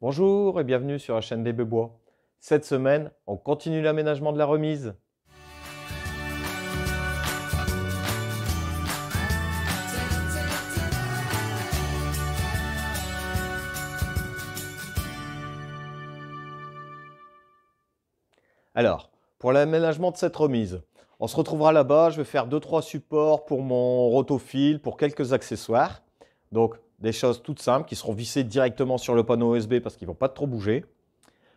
Bonjour et bienvenue sur la chaîne des Bébois. Cette semaine, on continue l'aménagement de la remise. Alors, pour l'aménagement de cette remise, on se retrouvera là-bas, je vais faire 2-3 supports pour mon rotofil, pour quelques accessoires. Donc, des choses toutes simples qui seront vissées directement sur le panneau USB parce qu'ils ne vont pas trop bouger.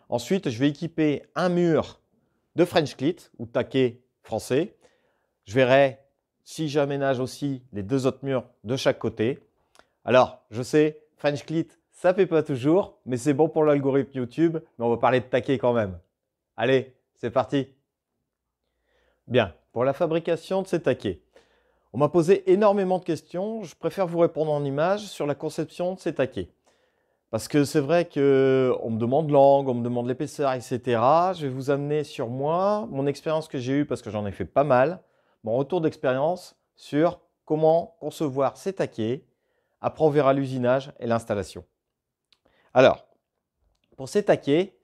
Ensuite, je vais équiper un mur de French Clit ou taquet français. Je verrai si j'aménage aussi les deux autres murs de chaque côté. Alors, je sais, French Clit, ça fait pas toujours, mais c'est bon pour l'algorithme YouTube, mais on va parler de taquet quand même. Allez, c'est parti Bien, pour la fabrication de ces taquets, on m'a posé énormément de questions, je préfère vous répondre en images sur la conception de ces taquets. Parce que c'est vrai qu'on me demande l'angle, on me demande l'épaisseur, etc. Je vais vous amener sur moi, mon expérience que j'ai eue, parce que j'en ai fait pas mal, mon retour d'expérience sur comment concevoir ces taquets. Après, on verra l'usinage et l'installation. Alors, pour ces taquets,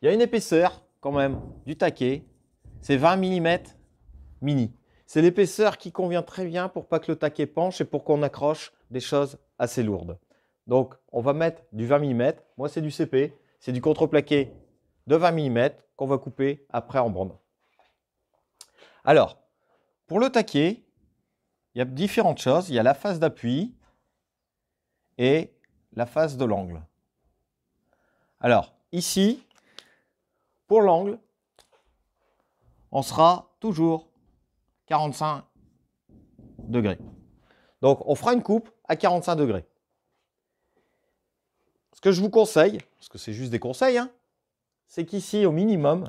il y a une épaisseur quand même du taquet. C'est 20 mm mini. C'est l'épaisseur qui convient très bien pour pas que le taquet penche et pour qu'on accroche des choses assez lourdes. Donc, on va mettre du 20 mm. Moi, c'est du CP. C'est du contreplaqué de 20 mm qu'on va couper après en bande. Alors, pour le taquet, il y a différentes choses. Il y a la phase d'appui et la phase de l'angle. Alors, ici, pour l'angle, on sera toujours 45 degrés. Donc on fera une coupe à 45 degrés. Ce que je vous conseille, parce que c'est juste des conseils, hein, c'est qu'ici au minimum,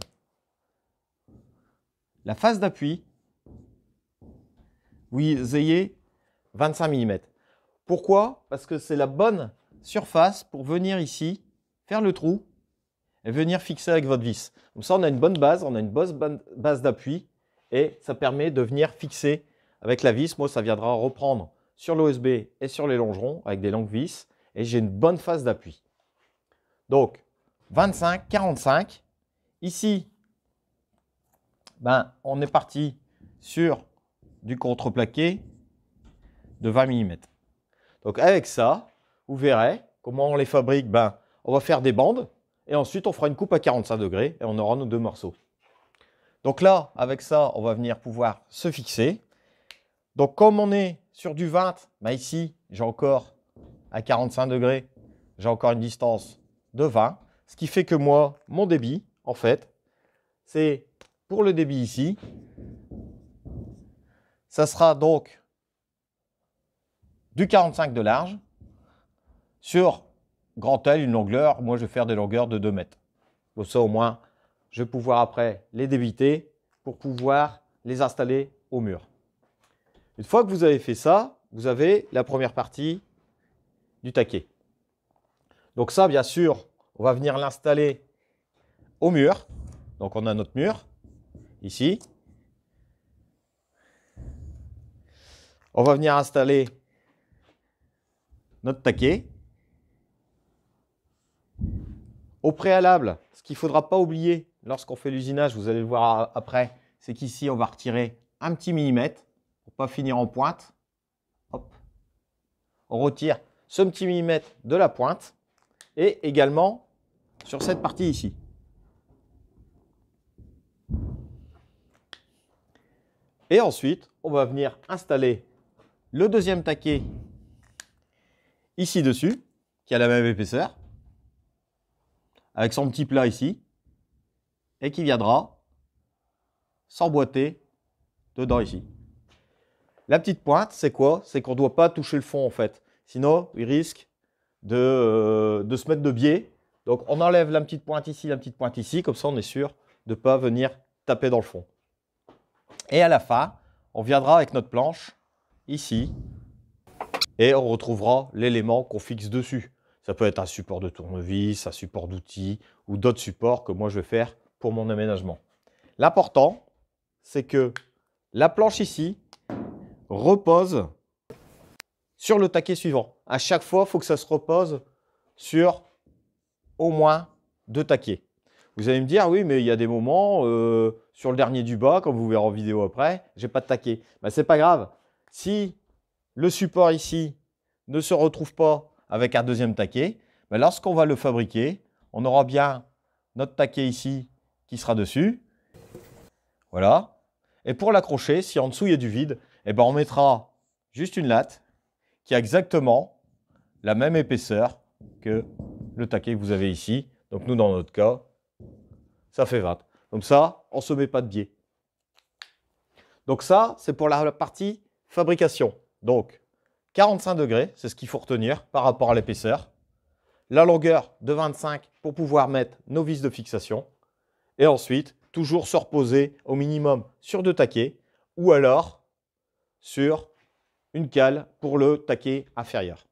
la phase d'appui, vous ayez 25 mm. Pourquoi Parce que c'est la bonne surface pour venir ici, faire le trou et venir fixer avec votre vis. Comme ça, on a une bonne base, on a une bonne base d'appui et ça permet de venir fixer avec la vis. Moi, ça viendra reprendre sur l'OSB et sur les longerons avec des longues vis et j'ai une bonne phase d'appui. Donc, 25, 45. Ici, ben, on est parti sur du contreplaqué de 20 mm. Donc avec ça, vous verrez comment on les fabrique. Ben, on va faire des bandes et ensuite on fera une coupe à 45 degrés et on aura nos deux morceaux. Donc là, avec ça, on va venir pouvoir se fixer. Donc comme on est sur du 20, bah ici, j'ai encore à 45 degrés, j'ai encore une distance de 20. Ce qui fait que moi, mon débit, en fait, c'est pour le débit ici, ça sera donc du 45 de large sur grand L, une longueur. Moi, je vais faire des longueurs de 2 mètres. ça, au moins, je vais pouvoir après les débiter pour pouvoir les installer au mur. Une fois que vous avez fait ça, vous avez la première partie du taquet. Donc ça, bien sûr, on va venir l'installer au mur. Donc on a notre mur, ici. On va venir installer notre taquet. Au préalable, ce qu'il ne faudra pas oublier lorsqu'on fait l'usinage, vous allez le voir après, c'est qu'ici, on va retirer un petit millimètre pour pas finir en pointe. Hop. On retire ce petit millimètre de la pointe et également sur cette partie ici. Et ensuite, on va venir installer le deuxième taquet ici dessus, qui a la même épaisseur avec son petit plat ici, et qui viendra s'emboîter dedans ici. La petite pointe, c'est quoi C'est qu'on ne doit pas toucher le fond en fait. Sinon, il risque euh, de, se mettre de biais. Donc on enlève la petite pointe ici, la petite pointe ici, comme ça on est sûr de ne pas venir taper dans le fond. Et à la fin, on viendra avec notre planche ici et on retrouvera l'élément qu'on fixe dessus. Ça peut être un support de tournevis, un support d'outils ou d'autres supports que moi je vais faire pour mon aménagement. L'important, c'est que la planche ici repose sur le taquet suivant. À chaque fois, il faut que ça se repose sur au moins deux taquets. Vous allez me dire, oui, mais il y a des moments, euh, sur le dernier du bas, comme vous verrez en vidéo après, j'ai pas de taquet. Ben, Ce n'est pas grave. Si le support ici ne se retrouve pas avec un deuxième taquet, mais lorsqu'on va le fabriquer, on aura bien notre taquet ici qui sera dessus. Voilà. Et pour l'accrocher, si en dessous il y a du vide, eh ben on mettra juste une latte qui a exactement la même épaisseur que le taquet que vous avez ici. Donc nous, dans notre cas, ça fait 20. Comme ça, on ne se met pas de biais. Donc ça, c'est pour la partie fabrication. Donc, 45 degrés, c'est ce qu'il faut retenir par rapport à l'épaisseur. La longueur de 25 pour pouvoir mettre nos vis de fixation. Et ensuite, toujours se reposer au minimum sur deux taquets ou alors sur une cale pour le taquet inférieur.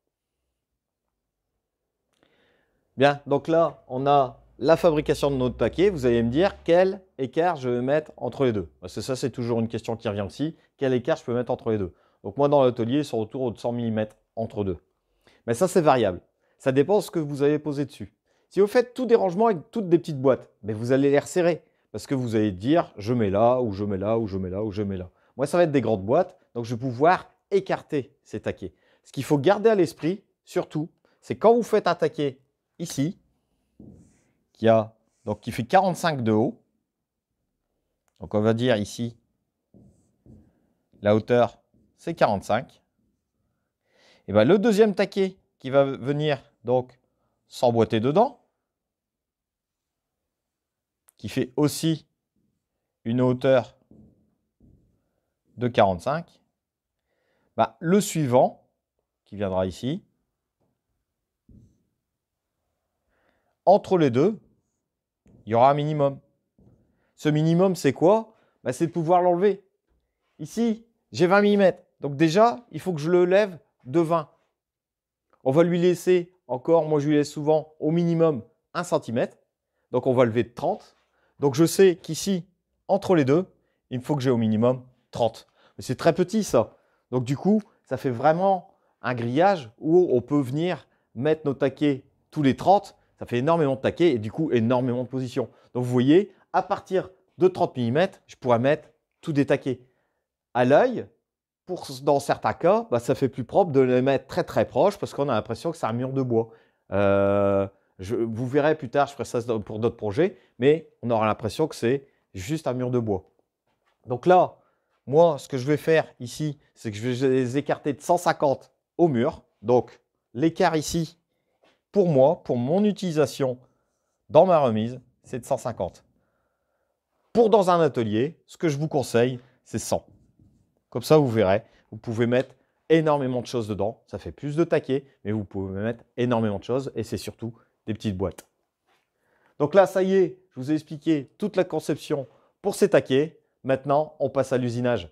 Bien, donc là, on a la fabrication de notre taquet. Vous allez me dire quel écart je vais mettre entre les deux. C'est ça, c'est toujours une question qui revient aussi. Quel écart je peux mettre entre les deux donc moi, dans l'atelier, sur autour de 100 mm entre deux. Mais ça, c'est variable. Ça dépend de ce que vous avez posé dessus. Si vous faites tout des rangements avec toutes des petites boîtes, mais ben, vous allez les resserrer parce que vous allez dire je mets là ou je mets là ou je mets là ou je mets là. Moi, ça va être des grandes boîtes, donc je vais pouvoir écarter ces taquets. Ce qu'il faut garder à l'esprit, surtout, c'est quand vous faites un taquet ici, qui a donc qui fait 45 de haut. Donc on va dire ici la hauteur c'est 45. Et bien, le deuxième taquet qui va venir donc s'emboîter dedans, qui fait aussi une hauteur de 45, ben, le suivant, qui viendra ici, entre les deux, il y aura un minimum. Ce minimum, c'est quoi ben, C'est de pouvoir l'enlever. Ici, j'ai 20 mm. Donc déjà, il faut que je le lève de 20. On va lui laisser encore, moi je lui laisse souvent au minimum 1 cm. Donc on va lever de 30. Donc je sais qu'ici, entre les deux, il me faut que j'ai au minimum 30. Mais c'est très petit ça. Donc du coup, ça fait vraiment un grillage où on peut venir mettre nos taquets tous les 30. Ça fait énormément de taquets et du coup énormément de positions. Donc vous voyez, à partir de 30 mm, je pourrais mettre tous des taquets. À l'œil, dans certains cas, bah, ça fait plus propre de les mettre très très proches parce qu'on a l'impression que c'est un mur de bois. Euh, vous verrez plus tard, je ferai ça pour d'autres projets, mais on aura l'impression que c'est juste un mur de bois. Donc là, moi, ce que je vais faire ici, c'est que je vais les écarter de 150 au mur. Donc l'écart ici, pour moi, pour mon utilisation dans ma remise, c'est de 150. Pour dans un atelier, ce que je vous conseille, c'est 100. Comme ça, vous verrez, vous pouvez mettre énormément de choses dedans. Ça fait plus de taquets, mais vous pouvez mettre énormément de choses et c'est surtout des petites boîtes. Donc là, ça y est, je vous ai expliqué toute la conception pour ces taquets. Maintenant, on passe à l'usinage.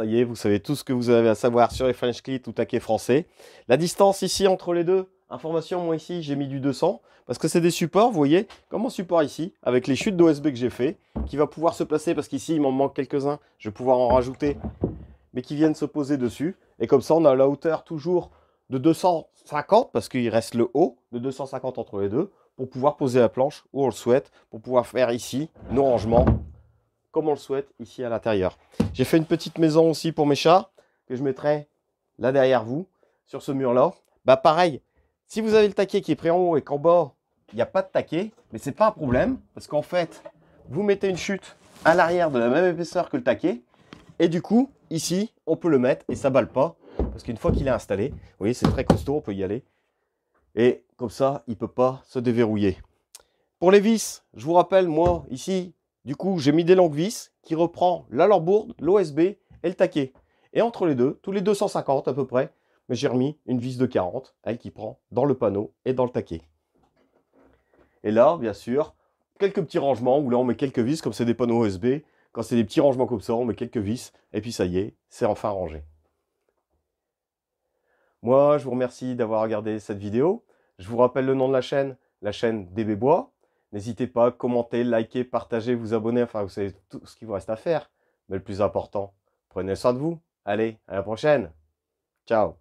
Ça y est, vous savez tout ce que vous avez à savoir sur les French Clit ou taquet français. La distance ici entre les deux, information, moi ici, j'ai mis du 200 parce que c'est des supports, vous voyez, comme mon support ici, avec les chutes d'OSB que j'ai fait, qui va pouvoir se placer parce qu'ici, il m'en manque quelques-uns, je vais pouvoir en rajouter, mais qui viennent se poser dessus. Et comme ça, on a la hauteur toujours de 250 parce qu'il reste le haut de 250 entre les deux pour pouvoir poser la planche où on le souhaite, pour pouvoir faire ici nos rangements comme on le souhaite ici à l'intérieur. J'ai fait une petite maison aussi pour mes chats que je mettrai là derrière vous, sur ce mur-là. Bah pareil, si vous avez le taquet qui est pris en haut et qu'en bas, il n'y a pas de taquet, mais c'est pas un problème parce qu'en fait, vous mettez une chute à l'arrière de la même épaisseur que le taquet et du coup, ici, on peut le mettre et ça balle pas parce qu'une fois qu'il est installé, vous voyez, c'est très costaud, on peut y aller. Et comme ça, il ne peut pas se déverrouiller. Pour les vis, je vous rappelle, moi, ici, du coup, j'ai mis des longues vis qui reprend la lambourde, l'OSB et le taquet. Et entre les deux, tous les 250 à peu près, j'ai remis une vis de 40 elle qui prend dans le panneau et dans le taquet. Et là, bien sûr, quelques petits rangements où là on met quelques vis comme c'est des panneaux OSB. Quand c'est des petits rangements comme ça, on met quelques vis et puis ça y est, c'est enfin rangé. Moi, je vous remercie d'avoir regardé cette vidéo. Je vous rappelle le nom de la chaîne, la chaîne DB Bois. N'hésitez pas à commenter, liker, partager, vous abonner, enfin vous savez tout ce qu'il vous reste à faire. Mais le plus important, prenez soin de vous. Allez, à la prochaine. Ciao.